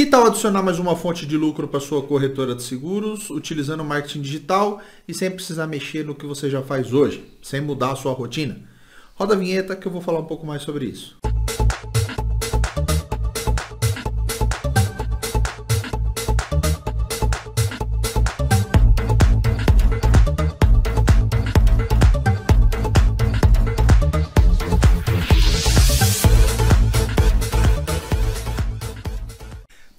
Que tal adicionar mais uma fonte de lucro para sua corretora de seguros, utilizando marketing digital e sem precisar mexer no que você já faz hoje, sem mudar a sua rotina? Roda a vinheta que eu vou falar um pouco mais sobre isso.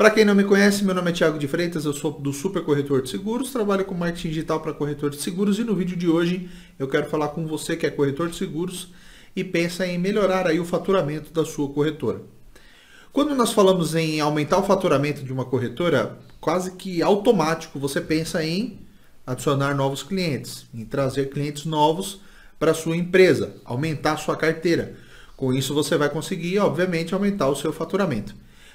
Para quem não me conhece, meu nome é Thiago de Freitas, eu sou do Super Corretor de Seguros, trabalho com marketing digital para corretor de seguros e no vídeo de hoje eu quero falar com você que é corretor de seguros e pensa em melhorar aí o faturamento da sua corretora. Quando nós falamos em aumentar o faturamento de uma corretora, quase que automático você pensa em adicionar novos clientes, em trazer clientes novos para sua empresa, aumentar sua carteira. Com isso você vai conseguir, obviamente, aumentar o seu faturamento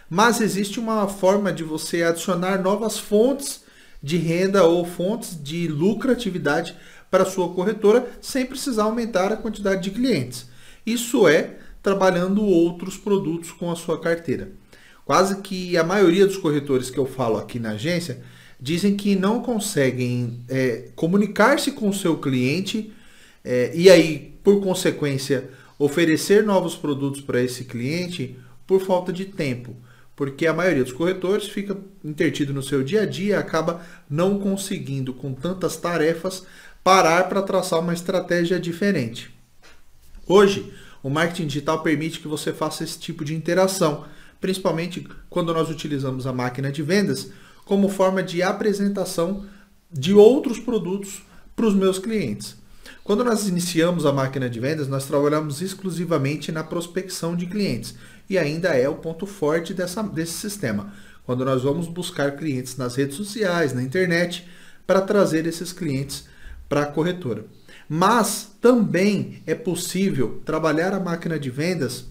mas existe uma forma de você adicionar novas fontes de renda ou fontes de lucratividade para sua corretora sem precisar aumentar a quantidade de clientes. Isso é trabalhando outros produtos com a sua carteira. Quase que a maioria dos corretores que eu falo aqui na agência dizem que não conseguem é, comunicar-se com o seu cliente é, e aí, por consequência, oferecer novos produtos para esse cliente por falta de tempo porque a maioria dos corretores fica intertido no seu dia a dia e acaba não conseguindo, com tantas tarefas, parar para traçar uma estratégia diferente. Hoje, o marketing digital permite que você faça esse tipo de interação, principalmente quando nós utilizamos a máquina de vendas como forma de apresentação de outros produtos para os meus clientes. Quando nós iniciamos a máquina de vendas, nós trabalhamos exclusivamente na prospecção de clientes e ainda é o ponto forte dessa, desse sistema. Quando nós vamos buscar clientes nas redes sociais, na internet, para trazer esses clientes para a corretora. Mas também é possível trabalhar a máquina de vendas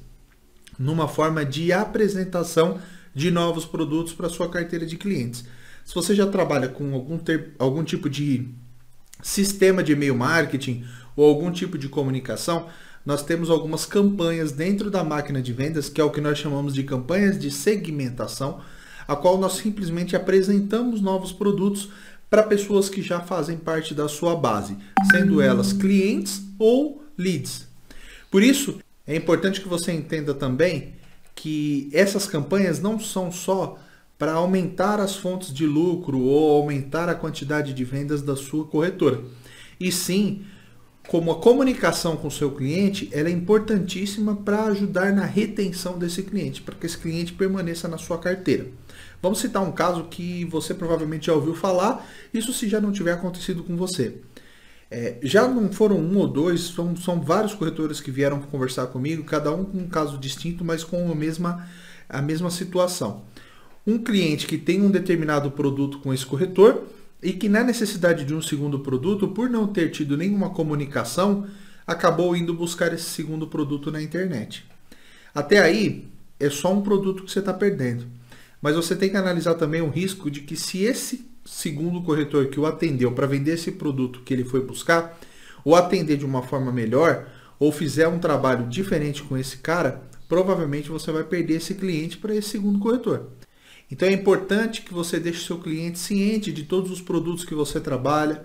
numa forma de apresentação de novos produtos para sua carteira de clientes. Se você já trabalha com algum, ter, algum tipo de sistema de e-mail marketing ou algum tipo de comunicação, nós temos algumas campanhas dentro da máquina de vendas, que é o que nós chamamos de campanhas de segmentação, a qual nós simplesmente apresentamos novos produtos para pessoas que já fazem parte da sua base, sendo elas clientes ou leads. Por isso, é importante que você entenda também que essas campanhas não são só para aumentar as fontes de lucro ou aumentar a quantidade de vendas da sua corretora, e sim como a comunicação com o seu cliente ela é importantíssima para ajudar na retenção desse cliente, para que esse cliente permaneça na sua carteira. Vamos citar um caso que você provavelmente já ouviu falar, isso se já não tiver acontecido com você. É, já não foram um ou dois, são, são vários corretores que vieram conversar comigo, cada um com um caso distinto, mas com a mesma, a mesma situação. Um cliente que tem um determinado produto com esse corretor, e que na necessidade de um segundo produto, por não ter tido nenhuma comunicação, acabou indo buscar esse segundo produto na internet. Até aí, é só um produto que você está perdendo. Mas você tem que analisar também o risco de que se esse segundo corretor que o atendeu para vender esse produto que ele foi buscar, ou atender de uma forma melhor, ou fizer um trabalho diferente com esse cara, provavelmente você vai perder esse cliente para esse segundo corretor. Então é importante que você deixe seu cliente ciente de todos os produtos que você trabalha,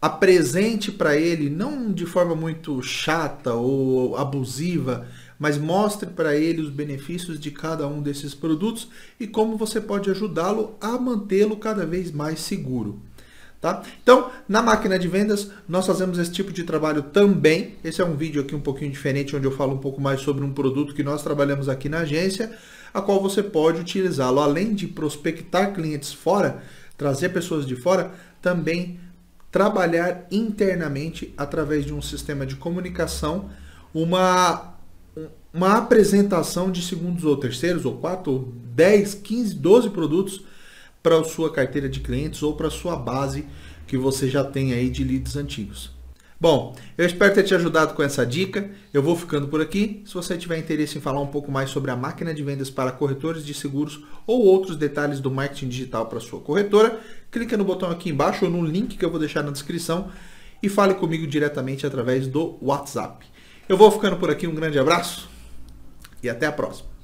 apresente para ele, não de forma muito chata ou abusiva, mas mostre para ele os benefícios de cada um desses produtos e como você pode ajudá-lo a mantê-lo cada vez mais seguro. Tá? Então, na máquina de vendas, nós fazemos esse tipo de trabalho também. Esse é um vídeo aqui um pouquinho diferente, onde eu falo um pouco mais sobre um produto que nós trabalhamos aqui na agência a qual você pode utilizá-lo. Além de prospectar clientes fora, trazer pessoas de fora, também trabalhar internamente através de um sistema de comunicação, uma, uma apresentação de segundos ou terceiros, ou quatro, ou quinze, doze produtos para a sua carteira de clientes ou para a sua base que você já tem aí de leads antigos. Bom, eu espero ter te ajudado com essa dica. Eu vou ficando por aqui. Se você tiver interesse em falar um pouco mais sobre a máquina de vendas para corretores de seguros ou outros detalhes do marketing digital para sua corretora, clique no botão aqui embaixo ou no link que eu vou deixar na descrição e fale comigo diretamente através do WhatsApp. Eu vou ficando por aqui. Um grande abraço e até a próxima.